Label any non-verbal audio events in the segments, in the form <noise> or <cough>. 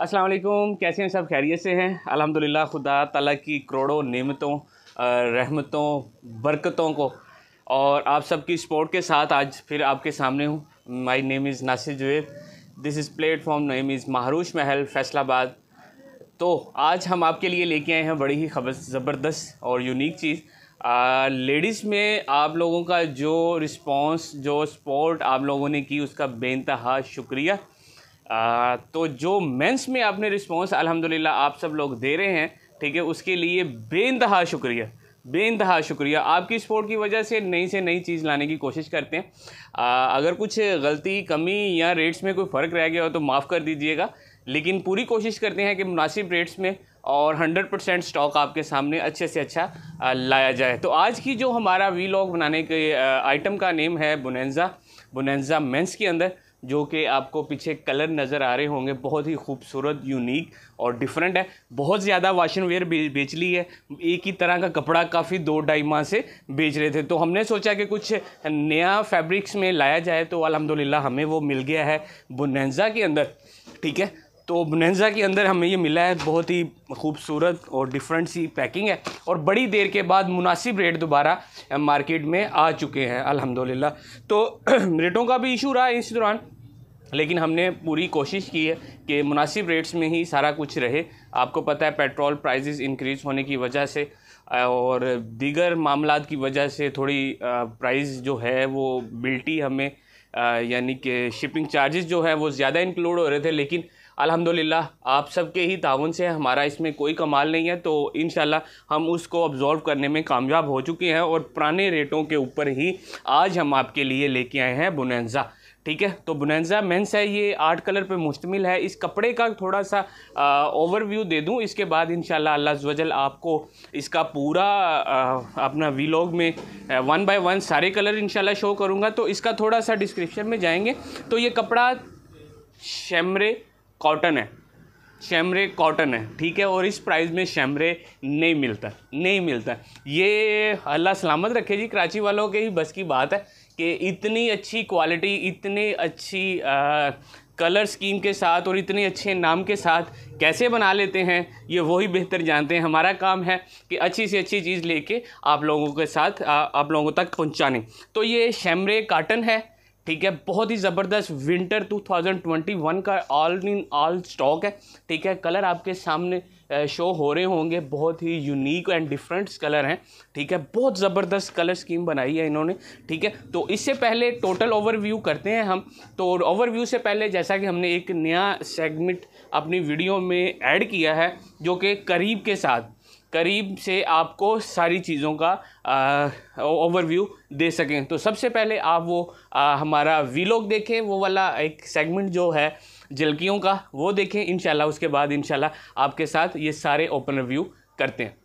अस्सलाम वालेकुम कैसे हैं सब खैरियत से हैं अल्हम्दुलिल्लाह खुदा तला की करोड़ों नेमतों रहमतों बरकतों को और आप सबकी सपोर्ट के साथ आज फिर आपके सामने हूँ my name is Nasir Juved this is platform name is Mahroosh Mahal Faisalabad तो आज हम आपके लिए लेके आए हैं बड़ी ही खबर ज़बरदस्त और यूनिक चीज़ लेडीज़ में आप लोगों का जो रिस्पांस जो सपोर्ट आप लोगों ने की उसका बेानतहा शुक्रिया आ, तो जो मेंस में आपने रिस्पांस अल्हम्दुलिल्लाह आप सब लोग दे रहे हैं ठीक है उसके लिए बेनतहा शुक्रिया बेनतहा शुक्रिया आपकी सपोर्ट की वजह से नई से नई चीज़ लाने की कोशिश करते हैं आ, अगर कुछ गलती कमी या रेट्स में कोई फ़र्क रह गया हो तो माफ़ कर दीजिएगा लेकिन पूरी कोशिश करते हैं कि मुनासिब रेट्स में और 100 परसेंट स्टॉक आपके सामने अच्छे से अच्छा लाया जाए तो आज की जो हमारा वी लॉग बनाने के आइटम का नेम है बुनैन्ज़ा बुनैन्ज़ा मेंस के अंदर जो कि आपको पीछे कलर नज़र आ रहे होंगे बहुत ही खूबसूरत यूनिक और डिफरेंट है बहुत ज़्यादा वाशन वेयर बेच ली है एक ही तरह का कपड़ा काफ़ी दो ढाई माह से बेच रहे थे तो हमने सोचा कि कुछ नया फैब्रिक्स में लाया जाए तो अलहमदिल्ला हमें वो मिल गया है बुनैजा के अंदर ठीक है तो बनेजा के अंदर हमें ये मिला है बहुत ही खूबसूरत और डिफरेंट सी पैकिंग है और बड़ी देर के बाद मुनासिब रेट दोबारा मार्केट में आ चुके हैं अल्हम्दुलिल्लाह तो रेटों <clears throat> का भी इशू रहा इस दौरान लेकिन हमने पूरी कोशिश की है कि मुनासिब रेट्स में ही सारा कुछ रहे आपको पता है पेट्रोल प्राइजेस इंक्रीज़ होने की वजह से और दीगर मामला की वजह से थोड़ी प्राइस जो है वो बिल्टी हमें यानी कि शिपिंग चार्जेस जो है वो ज़्यादा इंक्लूड हो रहे थे लेकिन अल्हम्दुलिल्लाह आप सबके ही ताउन से हमारा इसमें कोई कमाल नहीं है तो इन हम उसको ऑब्ज़ॉर्व करने में कामयाब हो चुके हैं और पुराने रेटों के ऊपर ही आज हम आपके लिए लेके आए हैं बुनैजा ठीक है तो बुनैजा मेंस है ये आठ कलर पे मुश्तमिल है इस कपड़े का थोड़ा सा ओवरव्यू दे दूँ इसके बाद इन अल्लाह आपको इसका पूरा आ, अपना वीलॉग में आ, वन बाय वन सारे कलर इन शो करूँगा तो इसका थोड़ा सा डिस्क्रिप्शन में जाएंगे तो ये कपड़ा शमरे कॉटन है शैमरे कॉटन है ठीक है और इस प्राइस में शैमरे नहीं मिलता नहीं मिलता ये अल्लाह सलामत रखे जी कराची वालों के ही बस की बात है कि इतनी अच्छी क्वालिटी इतनी अच्छी आ, कलर स्कीम के साथ और इतने अच्छे नाम के साथ कैसे बना लेते हैं ये वही बेहतर जानते हैं हमारा काम है कि अच्छी से अच्छी चीज़ लेके आप लोगों के साथ आ, आप लोगों तक पहुंचाने तो ये शैमरे काटन है ठीक है बहुत ही ज़बरदस्त विंटर 2021 का ऑल इन ऑल स्टॉक है ठीक है कलर आपके सामने शो हो रहे होंगे बहुत ही यूनिक एंड डिफरेंट कलर हैं ठीक है बहुत ज़बरदस्त कलर स्कीम बनाई है इन्होंने ठीक है तो इससे पहले टोटल ओवरव्यू करते हैं हम तो ओवरव्यू से पहले जैसा कि हमने एक नया सेगमेंट अपनी वीडियो में ऐड किया है जो कि करीब के साथ करीब से आपको सारी चीज़ों का ओवरव्यू दे सकें तो सबसे पहले आप वो आ, हमारा वीलॉग देखें वो वाला एक सेगमेंट जो है झलकियों का वो देखें इन उसके बाद इन आपके साथ ये सारे ओपन रिव्यू करते हैं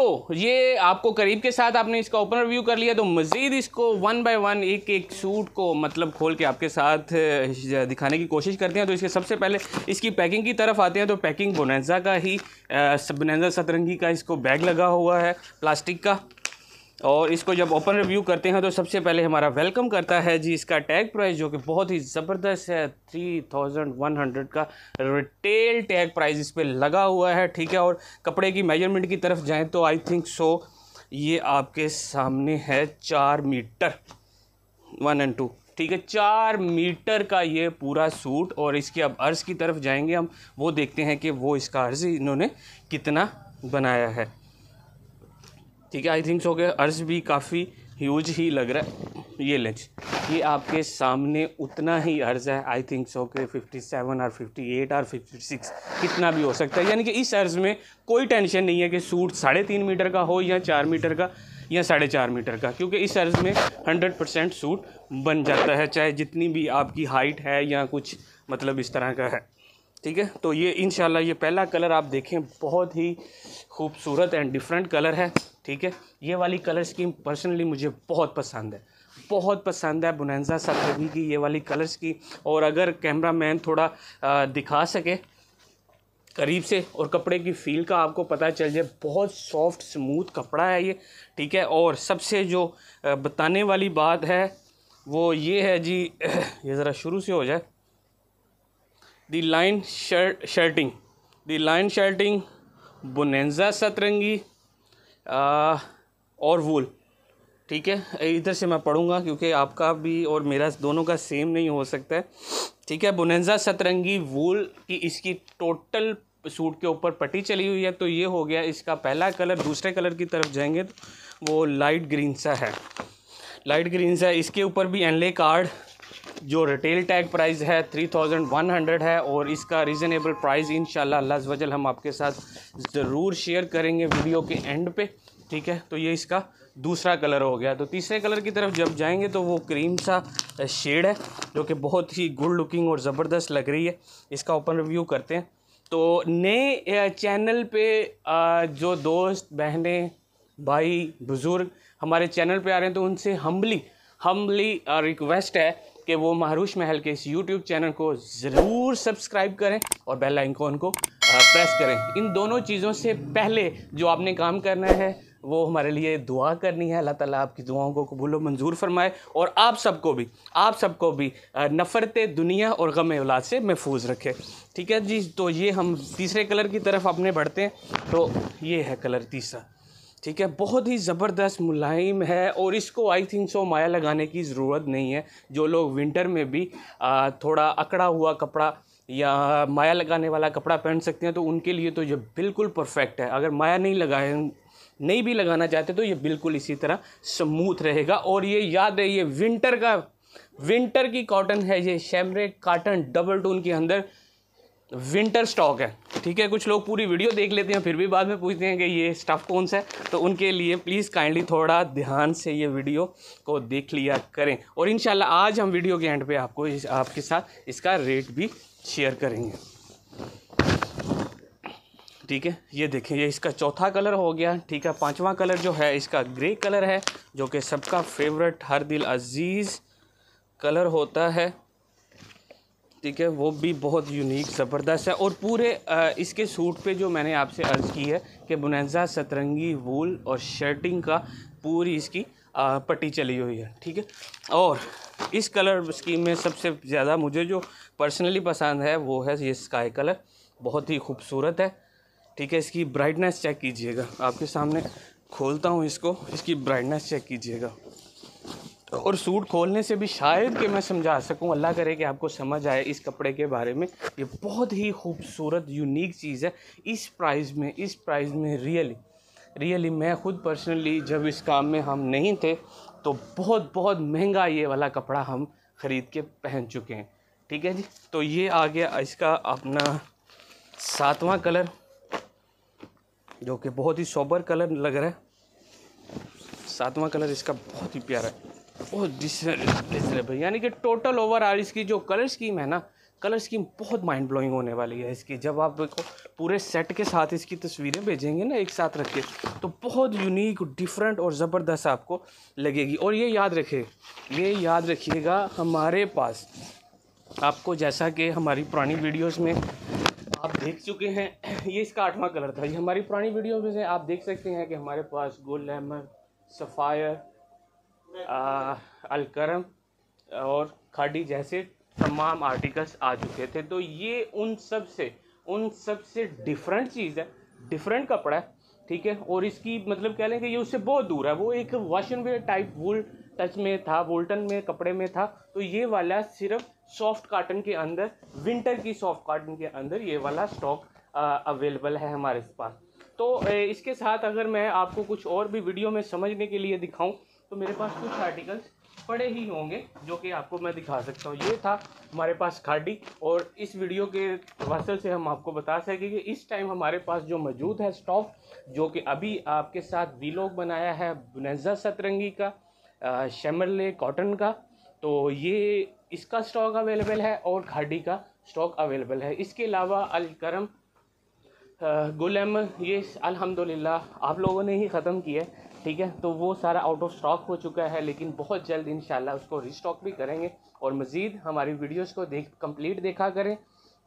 दोस्तों ये आपको करीब के साथ आपने इसका ओपनर व्यू कर लिया तो मज़ीद इसको वन बाय वन एक एक सूट को मतलब खोल के आपके साथ दिखाने की कोशिश करते हैं तो इसके सबसे पहले इसकी पैकिंग की तरफ आते हैं तो पैकिंग बोनेजा का ही बोनेजा सतरंगी का इसको बैग लगा हुआ है प्लास्टिक का और इसको जब ओपन रिव्यू करते हैं तो सबसे पहले हमारा वेलकम करता है जी इसका टैग प्राइस जो कि बहुत ही ज़बरदस्त है थ्री थाउजेंड वन हंड्रेड का रिटेल टैग प्राइस इस पर लगा हुआ है ठीक है और कपड़े की मेजरमेंट की तरफ जाएँ तो आई थिंक सो ये आपके सामने है चार मीटर वन एंड टू ठीक है चार मीटर का ये पूरा सूट और इसके अब अर्ज़ की तरफ जाएंगे हम वो देखते हैं कि वो इसका अर्ज़ इन्होंने कितना बनाया है ठीक है आई थिंक सो के अर्ज भी काफ़ी ह्यूज ही लग रहा है ये लें ये आपके सामने उतना ही अर्ज है आई थिंक सो के 57 और 58 और 56 कितना भी हो सकता है यानी कि इस अर्ज में कोई टेंशन नहीं है कि सूट साढ़े तीन मीटर का हो या चार मीटर का या साढ़े चार मीटर का क्योंकि इस अर्ज में हंड्रेड परसेंट सूट बन जाता है चाहे जितनी भी आपकी हाइट है या कुछ मतलब इस तरह का है ठीक है तो ये इन ये पहला कलर आप देखें बहुत ही खूबसूरत एंड डिफरेंट कलर है ठीक है ये वाली कलर स्कीम पर्सनली मुझे बहुत पसंद है बहुत पसंद है बुनैजा सफेदी की ये वाली कलर्स की और अगर कैमरा मैन थोड़ा दिखा सके करीब से और कपड़े की फील का आपको पता चल जाए बहुत सॉफ्ट स्मूथ कपड़ा है ये ठीक है और सबसे जो बताने वाली बात है वो ये है जी <clears throat> ये ज़रा शुरू से हो जाए the line shirt shirting the line shirting बुनैजा सतरंगी और वूल ठीक है इधर से मैं पढ़ूंगा क्योंकि आपका भी और मेरा दोनों का सेम नहीं हो सकता है ठीक है बुनंजा सतरंगी वूल की इसकी टोटल सूट के ऊपर पट्टी चली हुई है तो ये हो गया इसका पहला कलर दूसरे कलर की तरफ जाएंगे तो वो लाइट ग्रीन सा है लाइट ग्रीन सा इसके ऊपर भी एनले कार्ड जो रिटेल टैग प्राइस है 3100 है और इसका रीज़नेबल प्राइस इन वजल हम आपके साथ ज़रूर शेयर करेंगे वीडियो के एंड पे ठीक है तो ये इसका दूसरा कलर हो गया तो तीसरे कलर की तरफ जब जाएंगे तो वो क्रीम सा शेड है जो कि बहुत ही गुड लुकिंग और ज़बरदस्त लग रही है इसका ओपन रिव्यू करते हैं तो नए चैनल पे जो दोस्त बहने भाई बुज़ुर्ग हमारे चैनल पे आ रहे हैं तो उनसे हम्बली हम्बली रिक्वेस्ट है कि वो महरूश महल के इस यूट्यूब चैनल को ज़रूर सब्सक्राइब करें और बेल आइकॉन को प्रेस करें इन दोनों चीज़ों से पहले जो आपने काम करना है वो हमारे लिए दुआ करनी है अल्लाह ताला आपकी दुआओं को कबूल मंजूर फरमाए और आप सबको भी आप सबको भी नफ़रत दुनिया और गम औलाद से महफूज रखे ठीक है जी तो ये हम तीसरे कलर की तरफ अपने बढ़ते हैं तो ये है कलर तीसरा ठीक है बहुत ही ज़बरदस्त मुलायम है और इसको आई थिंक सो माया लगाने की ज़रूरत नहीं है जो लोग विंटर में भी आ, थोड़ा अकड़ा हुआ कपड़ा या माया लगाने वाला कपड़ा पहन सकते हैं तो उनके लिए तो ये बिल्कुल परफेक्ट है अगर माया नहीं लगाए नहीं भी लगाना चाहते तो ये बिल्कुल इसी तरह स्मूथ रहेगा और ये याद है ये विंटर का विंटर की कॉटन है ये शैमरे काटन डबल टून के अंदर विंटर स्टॉक है ठीक है कुछ लोग पूरी वीडियो देख लेते हैं फिर भी बाद में पूछते हैं कि ये स्टफ़ कौन सा है तो उनके लिए प्लीज़ काइंडली थोड़ा ध्यान से ये वीडियो को देख लिया करें और इन आज हम वीडियो के एंड पे आपको इस, आपके साथ इसका रेट भी शेयर करेंगे ठीक है ये देखें ये इसका चौथा कलर हो गया ठीक है पाँचवा कलर जो है इसका ग्रे कलर है जो कि सबका फेवरेट हर दिल अजीज़ कलर होता है ठीक है वो भी बहुत यूनिक ज़बरदस्त है और पूरे इसके सूट पे जो मैंने आपसे अर्ज़ की है कि बुनैजा सतरंगी वूल और शर्टिंग का पूरी इसकी पट्टी चली हुई है ठीक है और इस कलर स्कीम में सबसे ज़्यादा मुझे जो पर्सनली पसंद है वो है ये स्काई कलर बहुत ही खूबसूरत है ठीक है इसकी ब्राइटनेस चेक कीजिएगा आपके सामने खोलता हूँ इसको इसकी ब्राइटनेस चेक कीजिएगा और सूट खोलने से भी शायद कि मैं समझा सकूं अल्लाह करे कि आपको समझ आए इस कपड़े के बारे में ये बहुत ही खूबसूरत यूनिक चीज़ है इस प्राइस में इस प्राइस में रियली रियली मैं ख़ुद पर्सनली जब इस काम में हम नहीं थे तो बहुत बहुत महंगा ये वाला कपड़ा हम ख़रीद के पहन चुके हैं ठीक है जी तो ये आ गया इसका अपना सातवां कलर जो कि बहुत ही सोबर कलर लग रहा है सातवां कलर इसका बहुत ही प्यारा है वो डिसरेबल यानी कि टोटल ओवरऑल इसकी जो कलर स्कीम है ना कलर स्कीम बहुत माइंड ब्लोइंग होने वाली है इसकी जब आप पूरे सेट के साथ इसकी तस्वीरें भेजेंगे ना एक साथ रख के तो बहुत यूनिक डिफरेंट और ज़बरदस्त आपको लगेगी और ये याद रखे ये याद रखिएगा हमारे पास आपको जैसा कि हमारी पुरानी वीडियोस में आप देख चुके हैं ये इसका आठवां कलर था ये हमारी पुरानी वीडियो में से आप देख सकते हैं कि हमारे पास गोल लेमन सफ़ायर अलकरम और खाडी जैसे तमाम आर्टिकल्स आ चुके थे तो ये उन सब से उन सब से डिफरेंट चीज़ है डिफरेंट कपड़ा है ठीक है और इसकी मतलब कह लें कि ये उससे बहुत दूर है वो एक washing wear type wool touch में था वोल्टन में कपड़े में था तो ये वाला सिर्फ सॉफ्ट काटन के अंदर विंटर की सॉफ्ट काटन के अंदर ये वाला स्टॉक अवेलेबल है हमारे पास तो इसके साथ अगर मैं आपको कुछ और भी वीडियो में समझने के लिए दिखाऊं तो मेरे पास कुछ आर्टिकल्स पड़े ही होंगे जो कि आपको मैं दिखा सकता हूँ ये था हमारे पास खाडी और इस वीडियो के वसल से हम आपको बता सकेंगे कि इस टाइम हमारे पास जो मौजूद है स्टॉक जो कि अभी आपके साथ वीलोग बनाया है बुनजा सतरंगी का शमरले कॉटन का तो ये इसका स्टॉक अवेलेबल है और खाडी का स्टॉक अवेलेबल है इसके अलावा अलकरम गुलम ये अलहमदिल्ला आप लोगों ने ही ख़त्म किया है ठीक है तो वो सारा आउट ऑफ स्टॉक हो चुका है लेकिन बहुत जल्द इन उसको रिस्टॉक भी करेंगे और मज़ीद हमारी वीडियोज़ को देख कम्प्लीट देखा करें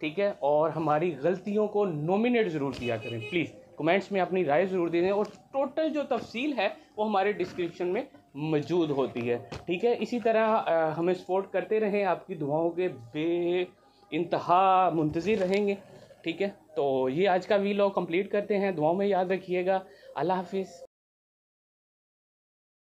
ठीक है और हमारी गलतियों को नोमिनेट ज़रूर किया करें प्लीज़ कमेंट्स में अपनी राय ज़रूर दे दें और टोटल जो तफसील है वो हमारे डिस्क्रिप्शन में मौजूद होती है ठीक है इसी तरह हमें सपोर्ट करते रहें आपकी दुआओं के बे इंतहा मुंतज़र रहेंगे ठीक है तो ये आज का वी लॉ कम्प्लीट करते हैं दुआओं में याद रखिएगा अल्लाह हाफिज़